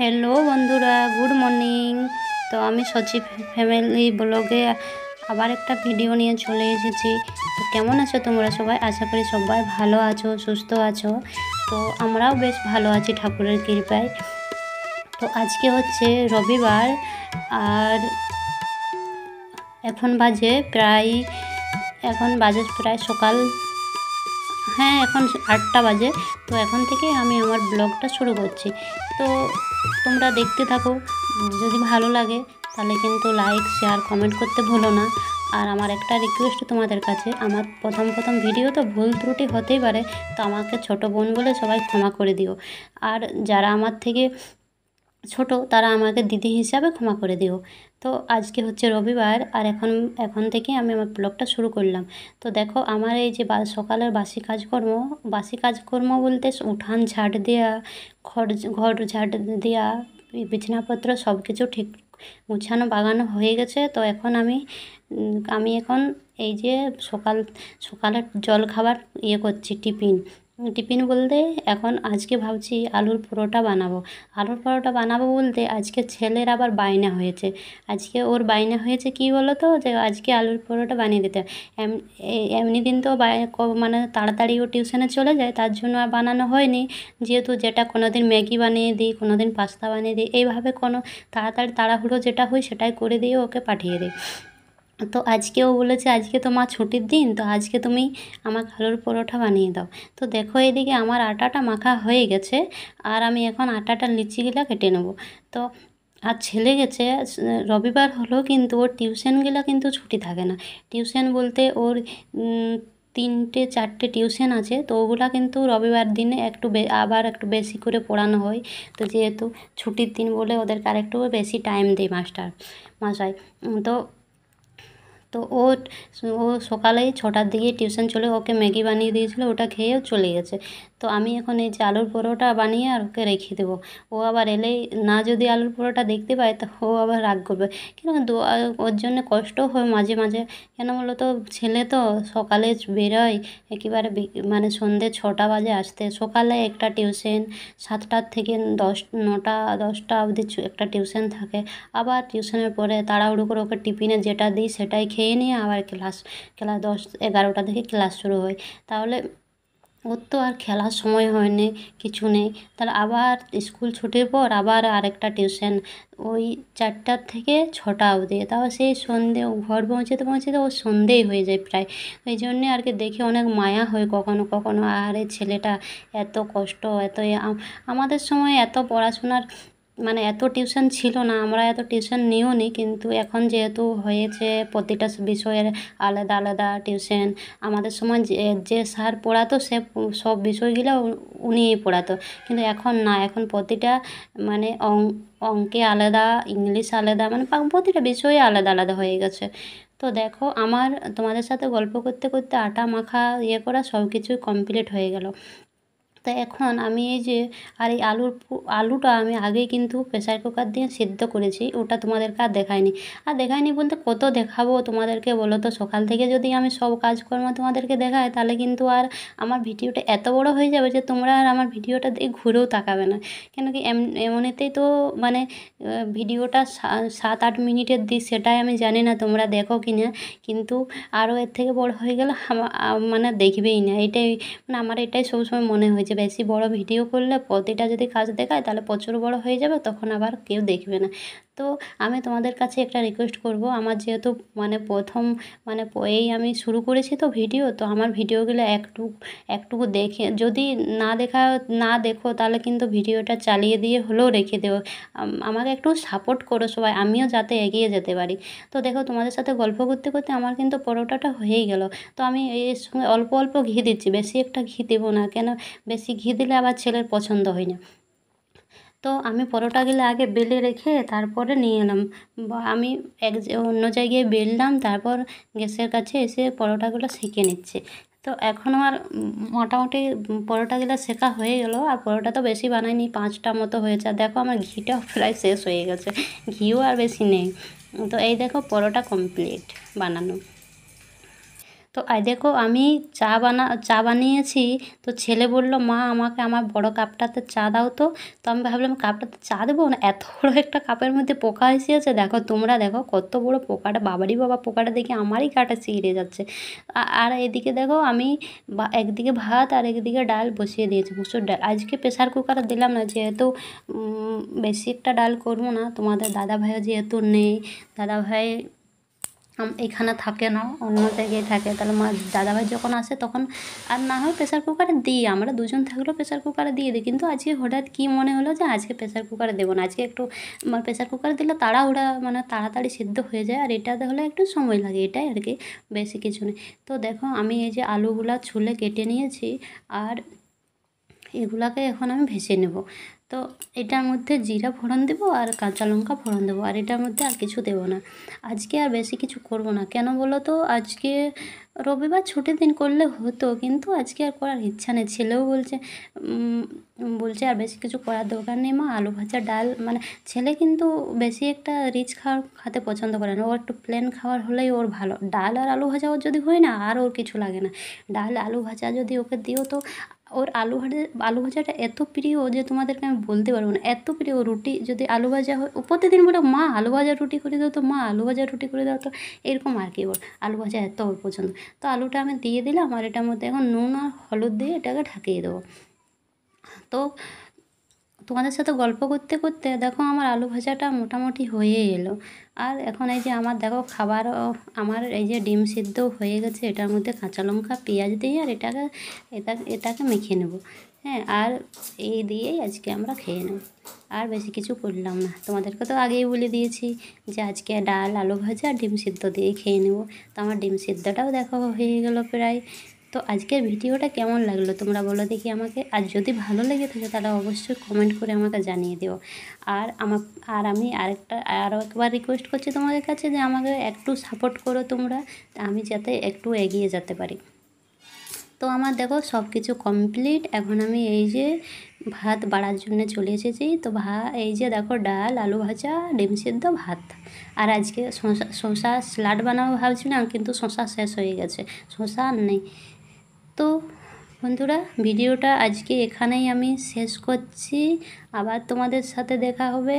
hello বন্ধুরা good morning তো আমি সচিব ফ্যামিলি ব্লগে আবার একটা ভিডিও নিয়ে চলে এসেছি তো কেমন আছো তোমরা সবাই আশা করি সবাই ভালো আছো সুস্থ আছো তো আমরাও বেশ ভালো আছি ঠাকুরের কৃপায় তো আজকে হচ্ছে রবিবার আর এখন বাজে প্রায় এখন বাজে প্রায় সকাল হ্যাঁ এখন আটটা বাজে তো এখন থেকে আমি আমার ব্লগটা শুরু করছি তো তোমরা দেখতে থাকো যদি ভালো লাগে তাহলে কিন্তু লাইক শেয়ার কমেন্ট করতে ভুলো না আর আমার একটা রিকোয়েস্ট তোমাদের কাছে আমার প্রথম প্রথম ভিডিও তো ভুল ত্রুটি হতেই পারে তো আমাকে ছোট বোন বলে সবাই ক্ষমা করে দিও আর যারা আমার থেকে ছোট তারা আমাকে দিদি হিসাবে ক্ষমা করে দিও তো আজকে হচ্ছে রবিবার আর এখন এখন থেকে আমি আমার ব্লগটা শুরু করলাম তো দেখো আমার এই যে বা সকালের বাসি কাজকর্ম বাসি কাজকর্ম বলতে উঠান ঝাঁট দেওয়া খড় ঘর ঝাঁট দেওয়া বিছানাপত্র সব কিছু ঠিক গুছানো বাগানো হয়ে গেছে তো এখন আমি আমি এখন এই যে সকাল সকালের জল খাবার ইয়ে করছি টিফিন টিফিন বলতে এখন আজকে ভাবছি আলুর পরোটা বানাবো আলুর পরোটা বানাবো বলতে আজকে ছেলের আবার বায়না হয়েছে আজকে ওর বায়না হয়েছে কি বলো তো যে আজকে আলুর পরোটা বানিয়ে দিতে এমনি দিন তো মানে তাড়াতাড়ি ও টিউশনে চলে যায় তার জন্য আর বানানো হয়নি যেহেতু যেটা কোনো দিন ম্যাগি বানিয়ে দিই কোনো দিন পাস্তা বানিয়ে দিই এইভাবে কোনো তাড়াতাড়ি তাড়াহুড়ো যেটা হয় সেটাই করে দিয়ে ওকে পাঠিয়ে দিই তো আজকেও বলেছে আজকে তো মা ছুটির দিন তো আজকে তুমি আমার আলুর পরোটা বানিয়ে দাও তো দেখো এদিকে আমার আটাটা মাখা হয়ে গেছে আর আমি এখন আটাটা লিচিগুলো কেটে নেব তো আর ছেলে গেছে রবিবার হলো কিন্তু ওর টিউশনগুলো কিন্তু ছুটি থাকে না টিউশন বলতে ওর তিনটে চারটে টিউশন আছে তো ওগুলা কিন্তু রবিবার দিনে একটু আবার একটু বেশি করে পড়ানো হয় তো যেহেতু ছুটির দিন বলে ওদেরকে আরেকটু বেশি টাইম দেয় মাস্টার মাসায় তো তো ও ও সকালে ছটার দিকে টিউশন চলে ওকে ম্যাগি বানিয়ে দিয়েছিলো ওটা খেয়েও চলে গেছে তো আমি এখন এই যে আলুর পরোটা বানিয়ে আর ওকে রেখে দেবো ও আবার এলে না যদি আলুর পরোটা দেখতে পায় তো ও আবার রাগ করবে কেন ওর জন্য কষ্ট হয় মাঝে মাঝে কেন বলো তো ছেলে তো সকালে বেরোয় একেবারে মানে সন্ধে ছটা বাজে আসতে সকালে একটা টিউশন সাতটার থেকে দশ নটা দশটা অবধি একটা টিউশন থাকে আবার টিউশনের পরে তাড়াহুড়ো করে ওকে টিফিনে যেটা দিই সেটাই খেয়ে নিয়ে আবার ক্লাস ক্লাস দশ এগারোটা থেকে ক্লাস শুরু হয় তাহলে ওর তো আর খেলার সময় হয়নি কিছু নেই তার আবার স্কুল ছুটির পর আবার আরেকটা টিউশন ওই চারটার থেকে ছটা অবধি তাও সেই সন্ধে ঘর পৌঁছেতে পৌঁছেতে ওর সন্ধেই হয়ে যায় প্রায় ওই জন্যে আর কি দেখে অনেক মায়া হয় কখনো কখনো আরে ছেলেটা এত কষ্ট এত আমাদের সময় এত পড়াশোনার মানে এত টিউশন ছিল না আমরা এত টিউশন নিও নি কিন্তু এখন যেহেতু হয়েছে প্রতিটা বিষয়ের আলাদা আলাদা টিউশন আমাদের সময় যে যে স্যার পড়াতো সে সব বিষয়গুলো উনিই পড়াতো কিন্তু এখন না এখন প্রতিটা মানে অঙ্কে আলাদা ইংলিশ আলাদা মানে প্রতিটা বিষয়ে আলাদা আলাদা হয়ে গেছে তো দেখো আমার তোমাদের সাথে গল্প করতে করতে আটা মাখা ইয়ে করা সব কিছুই কমপ্লিট হয়ে গেল তা এখন আমি এই যে আর এই আলুর আলুটা আমি আগে কিন্তু প্রেসার কুকার দিয়ে সিদ্ধ করেছি ওটা তোমাদেরকে আর দেখায়নি আর দেখায়নি বলতে কত দেখাবো তোমাদেরকে বলো তো সকাল থেকে যদি আমি সব কাজকর্ম তোমাদেরকে দেখাই তাহলে কিন্তু আর আমার ভিডিওটা এত বড় হয়ে যাবে যে তোমরা আর আমার ভিডিওটা দিয়ে ঘুরেও তাকাবে না কেন কি এমনিতেই তো মানে ভিডিওটা সাত আট মিনিটের দিক সেটাই আমি জানি না তোমরা দেখো কি না কিন্তু আরও এর থেকে বড় হয়ে গেলে মানে দেখবেই না এটাই মানে আমার এটাই সবসময় মনে হয়েছে বেশি বড় ভিডিও করলে প্রতিটা যদি কাজ দেখায় তাহলে প্রচুর বড় হয়ে যাবে তখন আবার কেউ দেখবে না তো আমি তোমাদের কাছে একটা রিকোয়েস্ট করব আমার যেহেতু মানে প্রথম মানে এই আমি শুরু করেছি তো ভিডিও তো আমার ভিডিওগুলো একটু একটুকু দেখে যদি না দেখা না দেখো তাহলে কিন্তু ভিডিওটা চালিয়ে দিয়ে হলেও রেখে দেব আমাকে একটু সাপোর্ট করো সবাই আমিও যাতে এগিয়ে যেতে পারি তো দেখো তোমাদের সাথে গল্প করতে করতে আমার কিন্তু পরোটাটা হয়েই গেল তো আমি এর সঙ্গে অল্প অল্প ঘি দিচ্ছি বেশি একটা ঘি দেবো না কেন বেশি ঘি দিলে আবার ছেলের পছন্দ হয় না তো আমি পরোটাগুলো আগে বেলে রেখে তারপরে নিয়ে এলাম আমি এক অন্য জায়গায় বেললাম তারপর গ্যাসের কাছে এসে পরোটাগুলো সেঁকে নিচ্ছে তো এখন আমার মোটামুটি পরোটাগুলো শেখা হয়ে গেলো আর পরোটা তো বেশি বানাইনি পাঁচটা মতো হয়েছে আর দেখো আমার ঘিটা প্রায় শেষ হয়ে গেছে ঘিও আর বেশি নেই তো এই দেখো পরোটা কমপ্লিট বানানো তো দেখো আমি চা বানা চা বানিয়েছি তো ছেলে বলল মা আমাকে আমার বড় কাপটাতে চা দাও তো তো আমি ভাবলাম কাপটাতে চা দেবো না এত বড় একটা কাপের মধ্যে পোকা এসেছে দেখো তোমরা দেখো কত বড় পোকাটা বাবারই বাবা পোকাটা দেখে আমারই কাটা চিড়ে যাচ্ছে আর এদিকে দেখো আমি একদিকে ভাত আর একদিকে ডাল বসিয়ে দিয়েছি মুসুর ডাল আজকে প্রেশার কুকারে দিলাম না যেহেতু বেশি একটা ডাল করবো না তোমাদের দাদা ভাইও যেহেতু নেই দাদা ভাই এখানে থাকে না অন্য জায়গায় থাকে তাহলে মা দাদাভাই যখন আসে তখন আর না হয় প্রেশার কুকারে দিই আমরা দুজন থাকলেও প্রেশার কুকারে দিয়ে দিই কিন্তু আজকে হঠাৎ কি মনে হলো যে আজকে প্রেশার কুকারে দেবো না আজকে একটু মানে প্রেশার কুকারে দিলে তারা ওরা মানে তাড়াতাড়ি সিদ্ধ হয়ে যায় আর এটাতে হলে একটু সময় লাগে এটাই আর কি বেশি কিছু নেই তো দেখো আমি এই যে আলুগুলা ছুলে কেটে নিয়েছি আর এগুলাকে এখন আমি ভেসে নেব তো এটার মধ্যে জিরা ফোড়ন দেবো আর কাঁচা লঙ্কা ফোড়ন দেবো আর এটার মধ্যে আর কিছু দেবো না আজকে আর বেশি কিছু করব না কেন বলো তো আজকে রবিবার ছুটির দিন করলে হতো কিন্তু আজকে আর করার ইচ্ছা নেই ছেলেও বলছে বলছে আর বেশি কিছু করার দরকার নেই মা আলু ভাজা ডাল মানে ছেলে কিন্তু বেশি একটা রিচ খাওয়ার খাতে পছন্দ করে না ও একটু প্লেন খাওয়ার হলেই ওর ভালো ডাল আর আলু ভাজা ওর যদি হয় না আর ওর কিছু লাগে না ডাল আলু ভাজা যদি ওকে দিও তো ওর আলু ভাজা আলু ভাজাটা এত প্রিয় যে তোমাদেরকে আমি বলতে পারবো না এত প্রিয় রুটি যদি আলু ভাজা হয় ও প্রতিদিন বলে মা আলু ভাজা রুটি করে দাও তো মা আলু ভাজা রুটি করে দাও তো এরকম আর কি বল আলু ভাজা এত ওর পছন্দ তো আলুটা আমি দিয়ে দিলাম আর এটার মধ্যে এখন নুন আর হলুদ দিয়ে এটাকে ঢাকিয়ে দেবো তো তোমাদের সাথে গল্প করতে করতে দেখো আমার আলু ভাজাটা মোটামুটি হয়ে এলো আর এখন এই যে আমার দেখো খাবার আমার এই যে ডিম সিদ্ধ হয়ে গেছে এটার মধ্যে কাঁচা লঙ্কা পেঁয়াজ দিয়ে আর এটাকে এটা এটাকে মেখে নেব হ্যাঁ আর এই দিয়েই আজকে আমরা খেয়ে নেব আর বেশি কিছু করলাম না তোমাদেরকে তো আগেই বলে দিয়েছি যে আজকে ডাল আলু ভাজা ডিম সিদ্ধ দিয়ে খেয়ে নেব তো আমার ডিম সিদ্ধটাও দেখো হয়ে গেল প্রায় তো আজকের ভিডিওটা কেমন লাগলো তোমরা বলো দেখি আমাকে আর যদি ভালো লেগে থাকে তাহলে অবশ্যই কমেন্ট করে আমাকে জানিয়ে দিও আর আমার আর আমি আরেকটা আরও একবার রিকোয়েস্ট করছি তোমাদের কাছে যে আমাকে একটু সাপোর্ট করো তোমরা আমি যাতে একটু এগিয়ে যেতে পারি তো আমার দেখো সব কিছু কমপ্লিট এখন আমি এই যে ভাত বাড়ার জন্য চলে এসেছি তো ভা এই যে দেখো ডাল আলু ভাজা ডিম সিদ্ধ ভাত আর আজকে শশা শশা স্যালাড বানাবো ভাবছিলাম কিন্তু শশা শেষ হয়ে গেছে শশা নেই তো বন্ধুরা ভিডিওটা আজকে এখানেই আমি শেষ করছি আবার তোমাদের সাথে দেখা হবে